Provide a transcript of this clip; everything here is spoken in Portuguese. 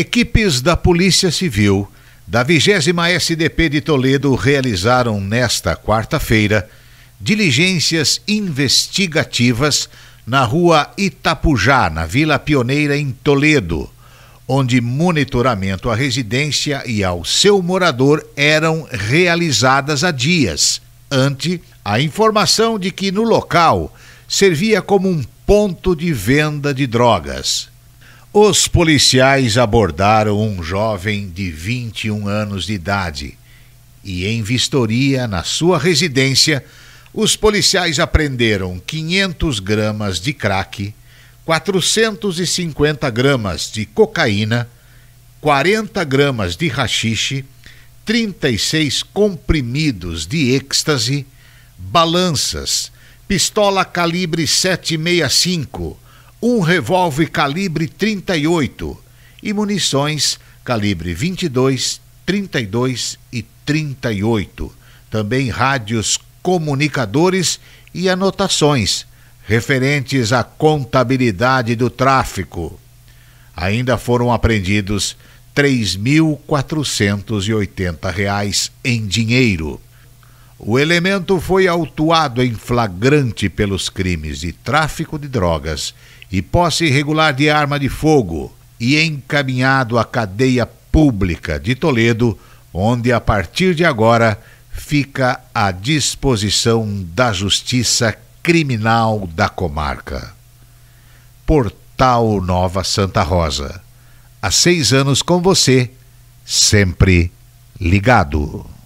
Equipes da Polícia Civil da 20 SDP de Toledo realizaram nesta quarta-feira diligências investigativas na rua Itapujá, na Vila Pioneira, em Toledo, onde monitoramento à residência e ao seu morador eram realizadas há dias, ante a informação de que no local servia como um ponto de venda de drogas. Os policiais abordaram um jovem de 21 anos de idade e, em vistoria na sua residência, os policiais apreenderam 500 gramas de crack, 450 gramas de cocaína, 40 gramas de rachixe, 36 comprimidos de êxtase, balanças, pistola calibre 765 um revólver calibre 38 e munições calibre 22, 32 e 38. Também rádios comunicadores e anotações referentes à contabilidade do tráfico. Ainda foram apreendidos R$ 3.480 em dinheiro. O elemento foi autuado em flagrante pelos crimes de tráfico de drogas e posse irregular de arma de fogo e encaminhado à cadeia pública de Toledo, onde a partir de agora fica à disposição da Justiça Criminal da comarca. Portal Nova Santa Rosa. Há seis anos com você, sempre ligado.